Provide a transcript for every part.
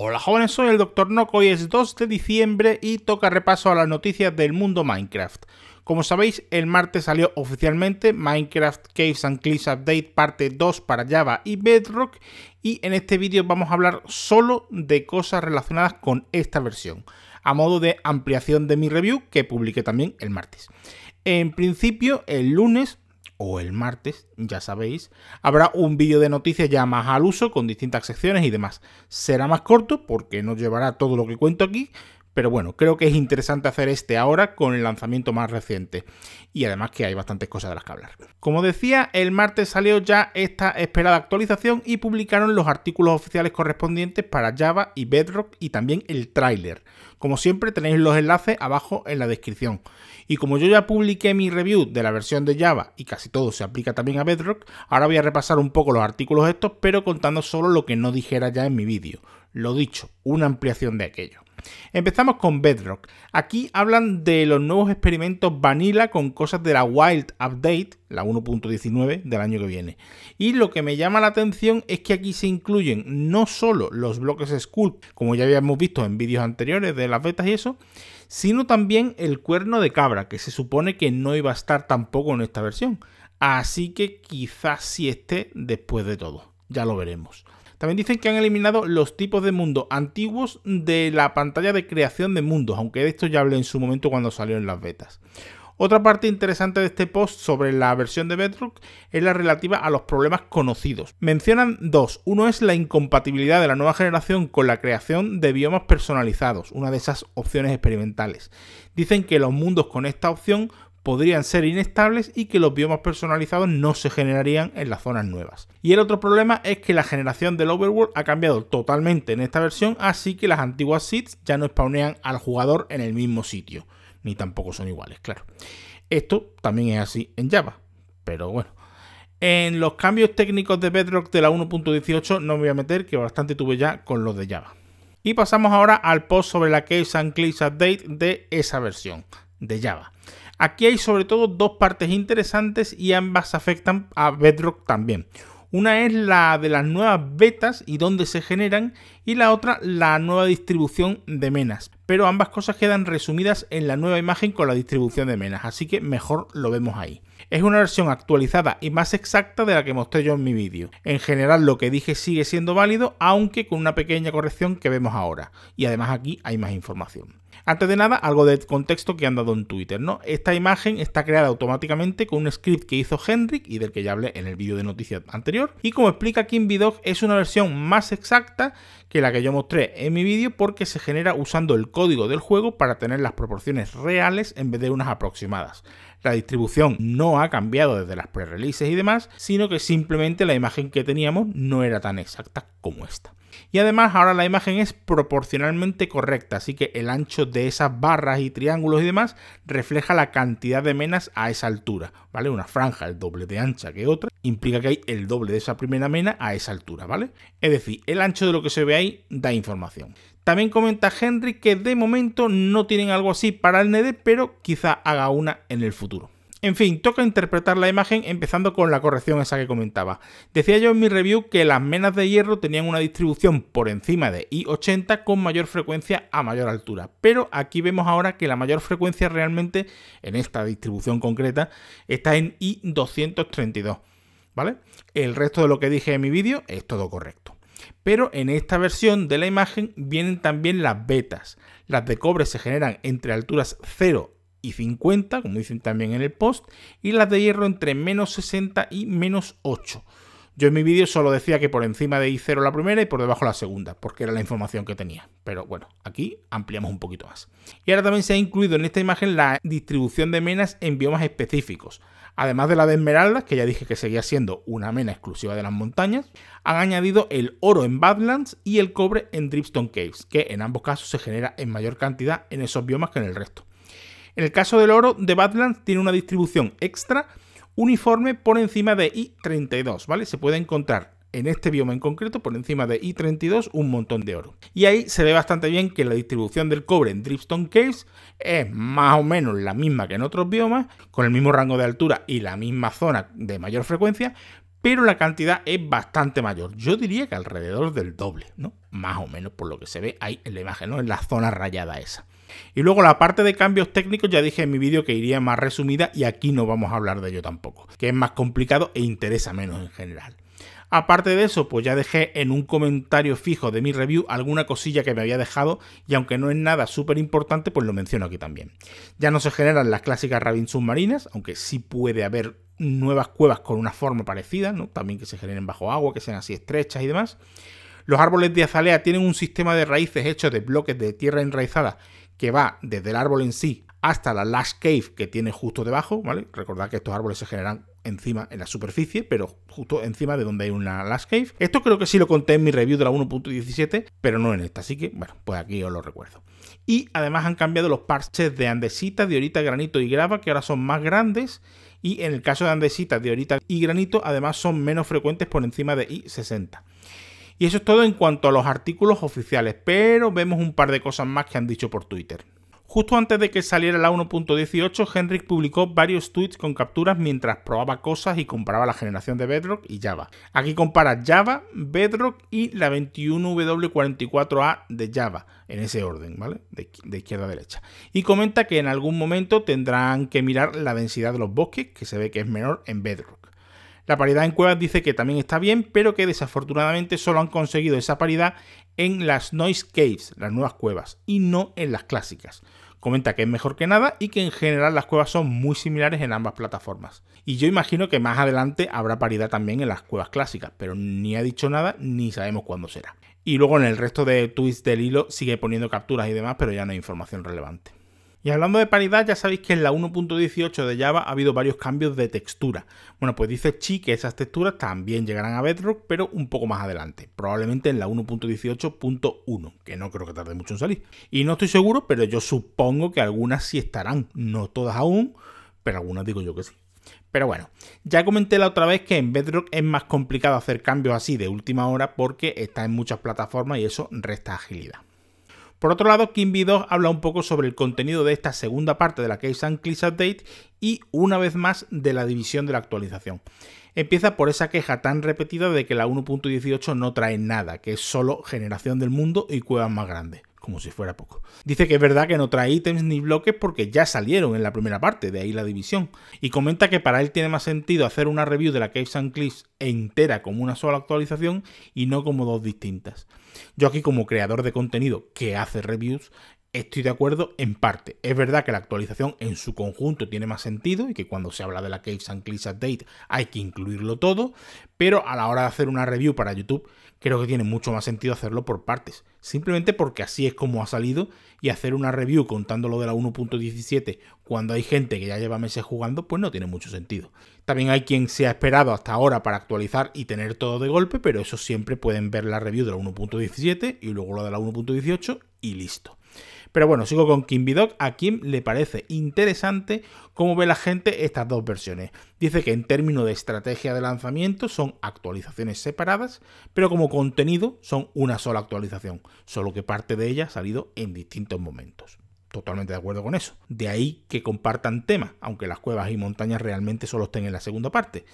Hola jóvenes, soy el Dr. Noco y es 2 de diciembre y toca repaso a las noticias del mundo Minecraft. Como sabéis, el martes salió oficialmente Minecraft Caves and Cliffs Update parte 2 para Java y Bedrock y en este vídeo vamos a hablar solo de cosas relacionadas con esta versión, a modo de ampliación de mi review que publiqué también el martes. En principio, el lunes o el martes, ya sabéis, habrá un vídeo de noticias ya más al uso con distintas secciones y demás. Será más corto porque no llevará todo lo que cuento aquí, pero bueno, creo que es interesante hacer este ahora con el lanzamiento más reciente. Y además que hay bastantes cosas de las que hablar. Como decía, el martes salió ya esta esperada actualización y publicaron los artículos oficiales correspondientes para Java y Bedrock y también el tráiler. Como siempre tenéis los enlaces abajo en la descripción. Y como yo ya publiqué mi review de la versión de Java y casi todo se aplica también a Bedrock, ahora voy a repasar un poco los artículos estos, pero contando solo lo que no dijera ya en mi vídeo. Lo dicho, una ampliación de aquello. Empezamos con Bedrock. Aquí hablan de los nuevos experimentos Vanilla con cosas de la Wild Update, la 1.19 del año que viene. Y lo que me llama la atención es que aquí se incluyen no solo los bloques Sculpt, como ya habíamos visto en vídeos anteriores de las betas y eso, sino también el cuerno de cabra, que se supone que no iba a estar tampoco en esta versión. Así que quizás sí esté después de todo. Ya lo veremos. También dicen que han eliminado los tipos de mundos antiguos de la pantalla de creación de mundos, aunque de esto ya hablé en su momento cuando salió en las betas. Otra parte interesante de este post sobre la versión de Bedrock es la relativa a los problemas conocidos. Mencionan dos. Uno es la incompatibilidad de la nueva generación con la creación de biomas personalizados, una de esas opciones experimentales. Dicen que los mundos con esta opción podrían ser inestables y que los biomas personalizados no se generarían en las zonas nuevas. Y el otro problema es que la generación del overworld ha cambiado totalmente en esta versión, así que las antiguas seeds ya no spawnean al jugador en el mismo sitio, ni tampoco son iguales, claro. Esto también es así en Java, pero bueno. En los cambios técnicos de Bedrock de la 1.18 no me voy a meter, que bastante tuve ya con los de Java. Y pasamos ahora al post sobre la Case and Cliffs Update de esa versión de Java. Aquí hay sobre todo dos partes interesantes y ambas afectan a Bedrock también. Una es la de las nuevas betas y dónde se generan y la otra la nueva distribución de menas. Pero ambas cosas quedan resumidas en la nueva imagen con la distribución de menas, así que mejor lo vemos ahí. Es una versión actualizada y más exacta de la que mostré yo en mi vídeo. En general lo que dije sigue siendo válido, aunque con una pequeña corrección que vemos ahora. Y además aquí hay más información. Antes de nada, algo de contexto que han dado en Twitter, ¿no? Esta imagen está creada automáticamente con un script que hizo Henrik y del que ya hablé en el vídeo de noticias anterior. Y como explica Kim Vidog, es una versión más exacta que la que yo mostré en mi vídeo porque se genera usando el código del juego para tener las proporciones reales en vez de unas aproximadas. La distribución no ha cambiado desde las pre-releases y demás, sino que simplemente la imagen que teníamos no era tan exacta como esta. Y además ahora la imagen es proporcionalmente correcta, así que el ancho de esas barras y triángulos y demás refleja la cantidad de menas a esa altura, ¿vale? Una franja el doble de ancha que otra implica que hay el doble de esa primera mena a esa altura, ¿vale? Es decir, el ancho de lo que se ve ahí da información. También comenta Henry que de momento no tienen algo así para el NED, pero quizá haga una en el futuro. En fin, toca interpretar la imagen empezando con la corrección esa que comentaba. Decía yo en mi review que las menas de hierro tenían una distribución por encima de I80 con mayor frecuencia a mayor altura, pero aquí vemos ahora que la mayor frecuencia realmente en esta distribución concreta está en I232, ¿vale? El resto de lo que dije en mi vídeo es todo correcto. Pero en esta versión de la imagen vienen también las betas. Las de cobre se generan entre alturas 0 y 50, como dicen también en el post, y las de hierro entre menos 60 y menos 8. Yo en mi vídeo solo decía que por encima de I0 la primera y por debajo la segunda, porque era la información que tenía. Pero bueno, aquí ampliamos un poquito más. Y ahora también se ha incluido en esta imagen la distribución de menas en biomas específicos. Además de la de esmeraldas, que ya dije que seguía siendo una mena exclusiva de las montañas, han añadido el oro en Badlands y el cobre en Dripstone Caves, que en ambos casos se genera en mayor cantidad en esos biomas que en el resto. En el caso del oro, The Badlands tiene una distribución extra uniforme por encima de I32, ¿vale? Se puede encontrar en este bioma en concreto, por encima de I32, un montón de oro. Y ahí se ve bastante bien que la distribución del cobre en Driftstone Caves es más o menos la misma que en otros biomas, con el mismo rango de altura y la misma zona de mayor frecuencia, pero la cantidad es bastante mayor. Yo diría que alrededor del doble, ¿no? Más o menos por lo que se ve ahí en la imagen, ¿no? En la zona rayada esa. Y luego la parte de cambios técnicos ya dije en mi vídeo que iría más resumida y aquí no vamos a hablar de ello tampoco, que es más complicado e interesa menos en general. Aparte de eso, pues ya dejé en un comentario fijo de mi review alguna cosilla que me había dejado y aunque no es nada súper importante, pues lo menciono aquí también. Ya no se generan las clásicas rabin submarinas, aunque sí puede haber nuevas cuevas con una forma parecida, ¿no? también que se generen bajo agua, que sean así estrechas y demás. Los árboles de azalea tienen un sistema de raíces hechos de bloques de tierra enraizada que va desde el árbol en sí hasta la Last Cave que tiene justo debajo, ¿vale? Recordad que estos árboles se generan encima en la superficie, pero justo encima de donde hay una Last Cave. Esto creo que sí lo conté en mi review de la 1.17, pero no en esta, así que bueno, pues aquí os lo recuerdo. Y además han cambiado los parches de andesita, diorita, granito y grava, que ahora son más grandes. Y en el caso de andesita, diorita y granito, además son menos frecuentes por encima de I60. Y eso es todo en cuanto a los artículos oficiales, pero vemos un par de cosas más que han dicho por Twitter. Justo antes de que saliera la 1.18, Henrik publicó varios tweets con capturas mientras probaba cosas y comparaba la generación de Bedrock y Java. Aquí compara Java, Bedrock y la 21W44A de Java, en ese orden, ¿vale? De, de, izquierda a derecha. Y comenta que en algún momento tendrán que mirar la densidad de los bosques, que se ve que es menor en Bedrock. La paridad en cuevas dice que también está bien, pero que desafortunadamente solo han conseguido esa paridad en las noise caves, las nuevas cuevas, y no en las clásicas. Comenta que es mejor que nada y que en general las cuevas son muy similares en ambas plataformas. Y yo imagino que más adelante habrá paridad también en las cuevas clásicas, pero ni ha dicho nada ni sabemos cuándo será. Y luego en el resto de tweets del hilo sigue poniendo capturas y demás, pero ya no hay información relevante. Y hablando de paridad, ya sabéis que en la 1.18 de Java ha habido varios cambios de textura. Bueno, pues dice Chi que esas texturas también llegarán a Bedrock, pero un poco más adelante, probablemente en la 1.18.1, que no creo que tarde mucho en salir. Y no estoy seguro, pero yo supongo que algunas sí estarán, no todas aún, pero algunas digo yo que sí. Pero bueno, ya comenté la otra vez que en Bedrock es más complicado hacer cambios así de última hora porque está en muchas plataformas y eso resta agilidad. Por otro lado, Kimby 2 habla un poco sobre el contenido de esta segunda parte de la Case and Update y una vez más de la división de la actualización. Empieza por esa queja tan repetida de que la 1.18 no trae nada, que es solo generación del mundo y cuevas más grandes como si fuera poco. Dice que es verdad que no trae ítems ni bloques porque ya salieron en la primera parte, de ahí la división. Y comenta que para él tiene más sentido hacer una review de la Cave and Cliffs entera como una sola actualización y no como dos distintas. Yo aquí como creador de contenido que hace reviews, Estoy de acuerdo en parte. Es verdad que la actualización en su conjunto tiene más sentido y que cuando se habla de la Cave and Cliffs Update hay que incluirlo todo, pero a la hora de hacer una review para YouTube creo que tiene mucho más sentido hacerlo por partes, simplemente porque así es como ha salido y hacer una review contando lo de la 1.17 cuando hay gente que ya lleva meses jugando, pues no tiene mucho sentido. También hay quien se ha esperado hasta ahora para actualizar y tener todo de golpe, pero eso siempre pueden ver la review de la 1.17 y luego lo de la 1.18 y listo. Pero bueno, sigo con Kim Bidok. A Kim le parece interesante cómo ve la gente estas dos versiones. Dice que en términos de estrategia de lanzamiento son actualizaciones separadas, pero como contenido son una sola actualización, solo que parte de ella ha salido en distintos momentos totalmente de acuerdo con eso. De ahí que compartan temas, aunque las cuevas y montañas realmente solo estén en la segunda parte.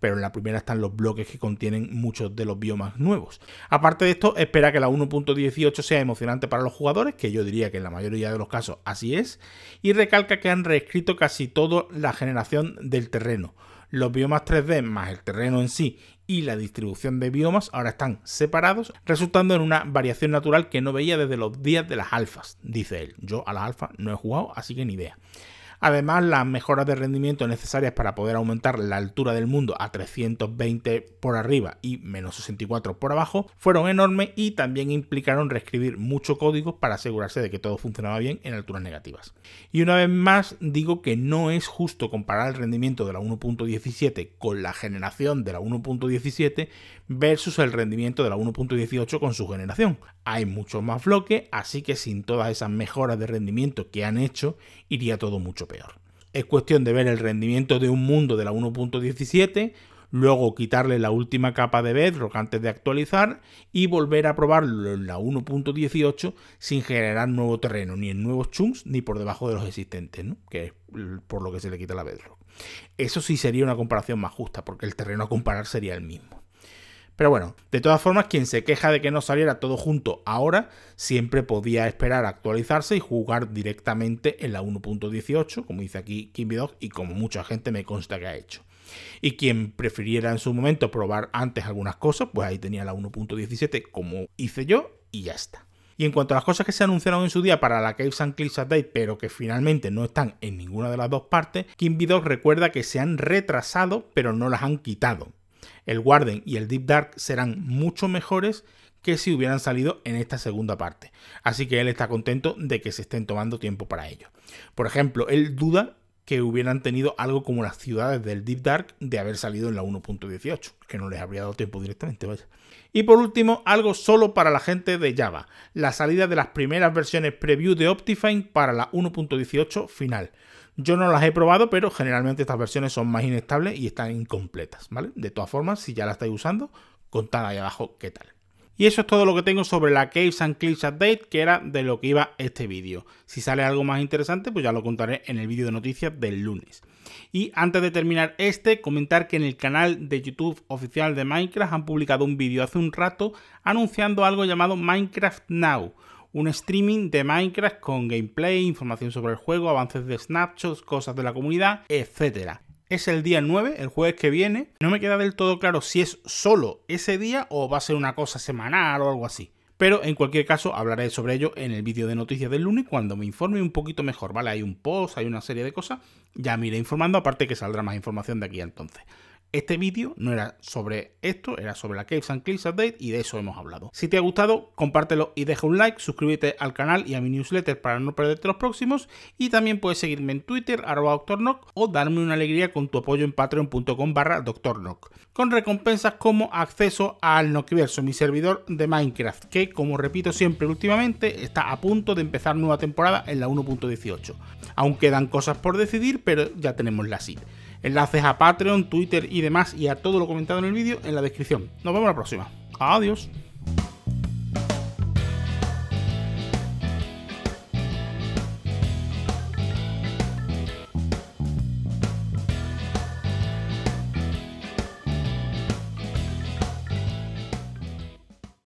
Pero en la primera están los bloques que contienen muchos de los biomas nuevos. Aparte de esto, espera que la 1.18 sea emocionante para los jugadores, que yo diría que en la mayoría de los casos así es, y recalca que han reescrito casi toda la generación del terreno los biomas 3D más el terreno en sí y la distribución de biomas ahora están separados, resultando en una variación natural que no veía desde los días de las alfas, dice él. Yo a las alfas no he jugado, así que ni idea. Además, las mejoras de rendimiento necesarias para poder aumentar la altura del mundo a 320 por arriba y menos 64 por abajo fueron enormes y también implicaron reescribir mucho código para asegurarse de que todo funcionaba bien en alturas negativas. Y una vez más digo que no es justo comparar el rendimiento de la 1.17 con la generación de la 1.17 versus el rendimiento de la 1.18 con su generación. Hay mucho más bloques, así que sin todas esas mejoras de rendimiento que han hecho, iría todo mucho peor. Es cuestión de ver el rendimiento de un mundo de la 1.17, luego quitarle la última capa de Bedrock antes de actualizar y volver a probarlo en la 1.18 sin generar nuevo terreno, ni en nuevos chunks ni por debajo de los existentes, que es por lo que se le quita la Bedrock. Eso sí sería una comparación más justa, porque el terreno a comparar sería el mismo. Pero bueno, de todas formas, quien se queja de que no saliera todo junto ahora, siempre podía esperar a actualizarse y jugar directamente en la 1.18, como dice aquí Dogg y como mucha gente me consta que ha hecho. Y quien prefiriera en su momento probar antes algunas cosas, pues ahí tenía la 1.17 como hice yo y ya está. Y en cuanto a las cosas que se anunciaron en su día para la Caves and Cliffs Update, pero que finalmente no están en ninguna de las dos partes, Kimby recuerda que se han retrasado, pero no las han quitado el Warden y el Deep Dark serán mucho mejores que si hubieran salido en esta segunda parte. Así que él está contento de que se estén tomando tiempo para ello. Por ejemplo, él duda que hubieran tenido algo como las ciudades del Deep Dark de haber salido en la 1.18, que no les habría dado tiempo directamente, Y por último, algo solo para la gente de Java, la salida de las primeras versiones preview de Optifine para la 1.18 final. Yo no las he probado, pero generalmente estas versiones son más inestables y están incompletas, ¿vale? De todas formas, si ya la estáis usando, contad ahí abajo qué tal. Y eso es todo lo que tengo sobre la Caves and Cliffs Update, que era de lo que iba este vídeo. Si sale algo más interesante, pues ya lo contaré en el vídeo de noticias del lunes. Y antes de terminar este, comentar que en el canal de YouTube oficial de Minecraft han publicado un vídeo hace un rato anunciando algo llamado Minecraft Now un streaming de Minecraft con gameplay, información sobre el juego, avances de snapshots, cosas de la comunidad, etc. Es el día 9, el jueves que viene. No me queda del todo claro si es solo ese día o va a ser una cosa semanal o algo así. Pero en cualquier caso hablaré sobre ello en el vídeo de noticias del lunes cuando me informe un poquito mejor, ¿vale? Hay un post, hay una serie de cosas, ya me iré informando, aparte que saldrá más información de aquí a entonces. Este vídeo no era sobre esto, era sobre la Caves and Cliffs Update y de eso hemos hablado. Si te ha gustado, compártelo y deja un like, suscríbete al canal y a mi newsletter para no perderte los próximos y también puedes seguirme en Twitter, arroba DoctorNock o darme una alegría con tu apoyo en patreon.com barra DoctorNock con recompensas como acceso al Nokiverso, mi servidor de Minecraft, que como repito siempre últimamente está a punto de empezar nueva temporada en la 1.18. Aún quedan cosas por decidir, pero ya tenemos la seed. Enlaces a Patreon, Twitter y demás y a todo lo comentado en el vídeo en la descripción. Nos vemos la próxima. Adiós.